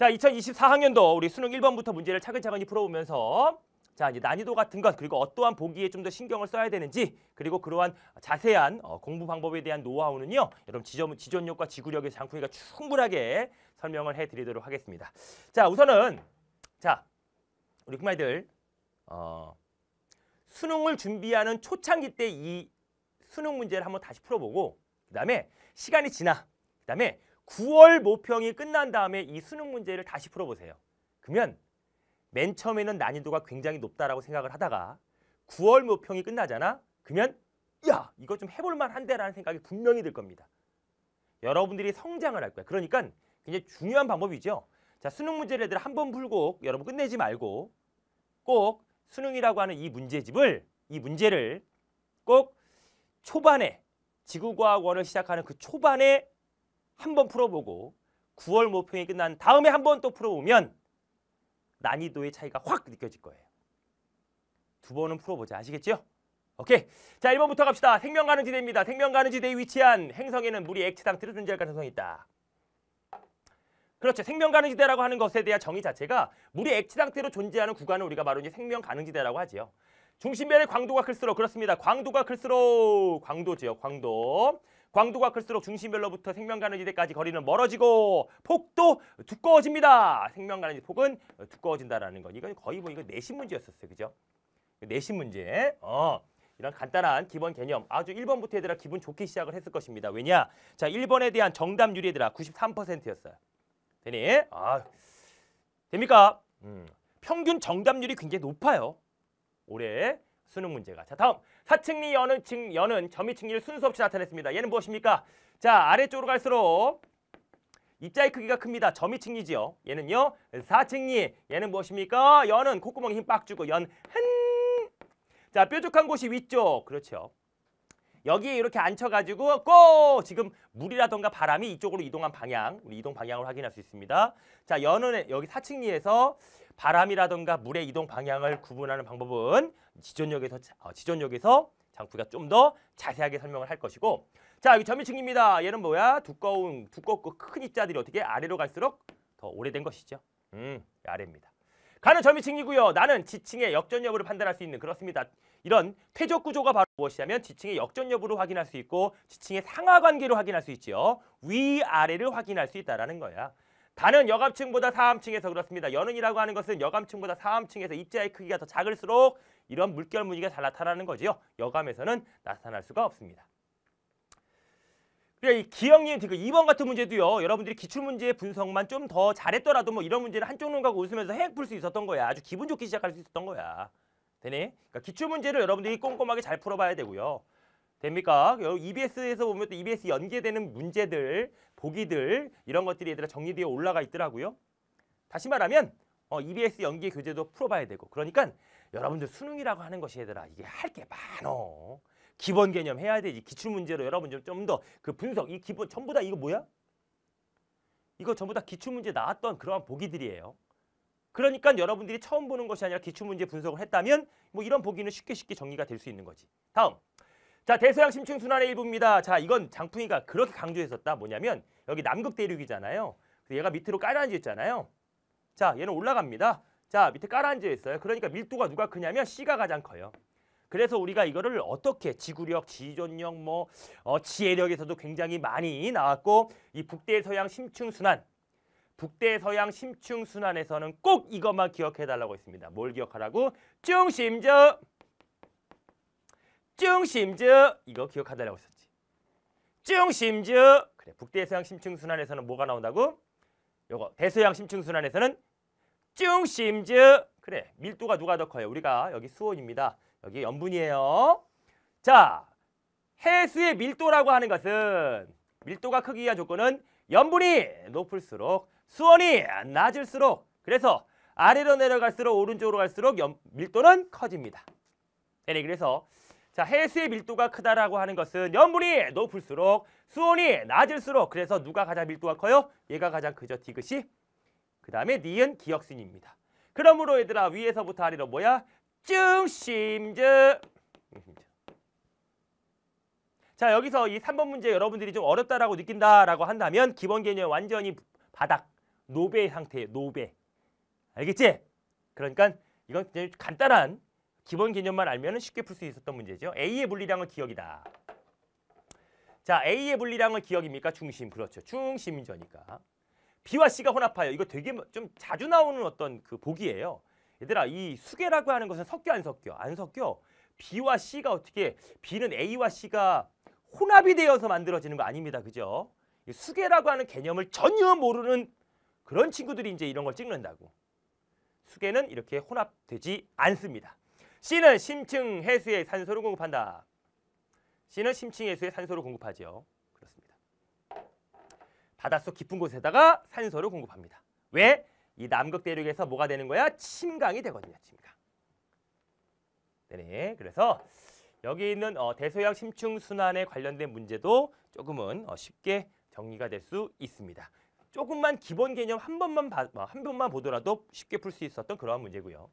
자, 2024학년도 우리 수능 1번부터 문제를 차근차근히 풀어보면서 자, 이제 난이도 같은 것 그리고 어떠한 보기에 좀 더 신경을 써야 되는지 그리고 그러한 자세한 어, 공부 방법에 대한 노하우는요. 여러분 지점, 지존력과 지구력의 장풍이가 충분하게 설명을 해드리도록 하겠습니다. 자, 우선은 자, 우리 금마이들 그 어, 수능을 준비하는 초창기 때 이 수능 문제를 한번 다시 풀어보고 그다음에 시간이 지나 그다음에 9월 모평이 끝난 다음에 이 수능 문제를 다시 풀어보세요. 그러면 맨 처음에는 난이도가 굉장히 높다라고 생각을 하다가 9월 모평이 끝나잖아. 그러면 야 이거 좀 해볼만 한데라는 생각이 분명히 들 겁니다. 여러분들이 성장을 할 거야. 그러니까 굉장히 중요한 방법이죠. 자 수능 문제를 얘들 한번 풀고 여러분 끝내지 말고 꼭 수능이라고 하는 이 문제집을 이 문제를 꼭 초반에 지구과학원을 시작하는 그 초반에 한번 풀어보고 9월 모평이 끝난 다음에 한 번 또 풀어보면 난이도의 차이가 확 느껴질 거예요. 두 번은 풀어보자. 아시겠죠? 오케이. 자, 1번부터 갑시다. 생명 가는 지대입니다. 생명 가는 지대에 위치한 행성에는 물이 액체 상태로 존재할 가능성이 있다. 그렇죠. 생명 가능 지대라고 하는 것에 대한 정의 자체가 물이 액체 상태로 존재하는 구간을 우리가 바로 이제 생명 가능 지대라고 하지요. 중심면의 광도가 클수록 그렇습니다. 광도가 클수록 광도 지요 광도. 광도가 클수록 중심별로부터 생명가는지대까지 거리는 멀어지고 폭도 두꺼워집니다. 생명가는지 폭은 두꺼워진다라는 건 이건 거의 뭐 이거 내신 문제였었어요. 그죠? 그 내신 문제. 어. 이런 간단한 기본 개념 아주 1번부터 얘들아 기분 좋게 시작을 했을 것입니다. 왜냐? 자, 1번에 대한 정답률이 얘들아 93%였어요. 되니? 아, 됩니까? 음. 평균 정답률이 굉장히 높아요. 올해 수능 문제가. 자, 다음. 사층리 여는 층 여는 점이 층리를 순수 없이 나타냈습니다. 얘는 무엇입니까? 자, 아래쪽으로 갈수록 입자의 크기가 큽니다. 점이 층리지요. 얘는요. 사층리 얘는 무엇입니까? 여는 콧구멍에 힘 빡 주고 연 한. 자, 뾰족한 곳이 위쪽. 그렇죠. 여기에 이렇게 앉혀가지고 고! 지금 물이라던가 바람이 이쪽으로 이동한 방향, 우리 이동 방향을 확인할 수 있습니다. 자, 연은 여기 사층리에서 바람이라던가 물의 이동 방향을 구분하는 방법은 지존역에서 어, 지존역에서 장프가 좀 더 자세하게 설명을 할 것이고 자, 여기 점유층입니다. 얘는 뭐야? 두꺼운, 두껍고 큰 입자들이 어떻게 아래로 갈수록 더 오래된 것이죠. 음, 아래입니다. 가는 점유층이고요. 나는 지층의 역전 력으로 판단할 수 있는 그렇습니다. 이런 퇴적 구조가 바로 무엇이냐면 지층의 역전 여부를 확인할 수 있고 지층의 상하 관계를 확인할 수 있지요. 위아래를 확인할 수 있다는 라 거야. 단은 여감층보다 사암층에서 그렇습니다. 연은이라고 하는 것은 여감층보다 사암층에서 입자의 크기가 더 작을수록 이런 물결 무늬가 잘 나타나는 거지요. 여감에서는 나타날 수가 없습니다. 그래, 이 기억니은 디 2번 같은 문제도요. 여러분들이 기출문제 분석만 좀 더 잘했더라도 뭐 이런 문제를 한쪽 눈 가고 웃으면서 해풀 수 있었던 거야. 아주 기분 좋게 시작할 수 있었던 거야. 되네. 그러니까 기출 문제를 여러분들이 꼼꼼하게 잘 풀어봐야 되고요. 됩니까? 여러분 EBS에서 보면 또 EBS 연계되는 문제들, 보기들 이런 것들이 얘들아 정리되어 올라가 있더라고요. 다시 말하면 어, EBS 연계 교재도 풀어봐야 되고 그러니까 여러분들 수능이라고 하는 것이 얘들아 이게 할 게 많어. 기본 개념 해야 되지. 기출 문제로 여러분좀더그 분석 이 기본 전부 다 이거 뭐야? 이거 전부 다 기출 문제 나왔던 그러한 보기들이에요. 그러니까 여러분들이 처음 보는 것이 아니라 기출문제 분석을 했다면 뭐 이런 보기는 쉽게 쉽게 정리가 될 수 있는 거지. 다음. 자 대서양 심층순환의 일부입니다. 자 이건 장풍이가 그렇게 강조했었다. 뭐냐면 여기 남극 대륙이잖아요. 얘가 밑으로 깔아앉아 있잖아요. 자 얘는 올라갑니다. 자 밑에 깔아앉아 있어요. 그러니까 밀도가 누가 크냐면 C가 가장 커요. 그래서 우리가 이거를 어떻게 지구력, 지존력, 뭐 어, 지혜력에서도 굉장히 많이 나왔고 이 북대서양 심층순환 북대서양 심층 순환에서는 꼭 이것만 기억해 달라고 했습니다. 뭘 기억하라고? 중심주. 중심주. 이거 기억해 달라고 했었지. 중심주. 그래. 북대서양 심층 순환에서는 뭐가 나온다고? 요거 대서양 심층 순환에서는 중심주. 그래. 밀도가 누가 더 커요? 우리가 여기 수온입니다. 여기 염분이에요. 자, 해수의 밀도라고 하는 것은 밀도가 크기 위한 조건은 염분이 높을수록 수온이 낮을수록 그래서 아래로 내려갈수록 오른쪽으로 갈수록 염, 밀도는 커집니다. 네, 그래서 자 해수의 밀도가 크다라고 하는 것은 염분이 높을수록 수온이 낮을수록 그래서 누가 가장 밀도가 커요? 얘가 가장 크죠. 디귿이. 그 다음에 니은 기억순입니다. 그러므로 얘들아 위에서부터 아래로 뭐야? 증심즈 자 여기서 이 3번 문제 여러분들이 좀 어렵다라고 느낀다라고 한다면 기본 개념 완전히 바닥 노배 상태예요. 노배. 알겠지? 그러니까 이건 굉장히 간단한 기본 개념만 알면 쉽게 풀 수 있었던 문제죠. A의 분리량은 기억이다. 자, A의 분리량은 기억입니까? 중심. 그렇죠. 중심이니까. 죠 B와 C가 혼합하여. 이거 되게 뭐 좀 자주 나오는 어떤 그보기예요 얘들아, 이 수계라고 하는 것은 섞여 안 섞여? 안 섞여. B와 C가 어떻게 B는 A와 C가 혼합이 되어서 만들어지는 거 아닙니다. 그죠? 수계라고 하는 개념을 전혀 모르는 그런 친구들이 이제 이런 걸 찍는다고. 수계는 이렇게 혼합되지 않습니다. C는 심층 해수의 산소를 공급한다. C는 심층 해수의 산소를 공급하지요. 그렇습니다. 바닷속 깊은 곳에다가 산소를 공급합니다. 왜? 이 남극 대륙에서 뭐가 되는 거야? 침강이 되거든요. 침강. 네, 그래서 여기 있는 어, 대서양 심층 순환에 관련된 문제도 조금은 어, 쉽게 정리가 될 수 있습니다. 조금만 기본 개념 한 번만 봐, 뭐 한 번만 보더라도 쉽게 풀 수 있었던 그러한 문제고요.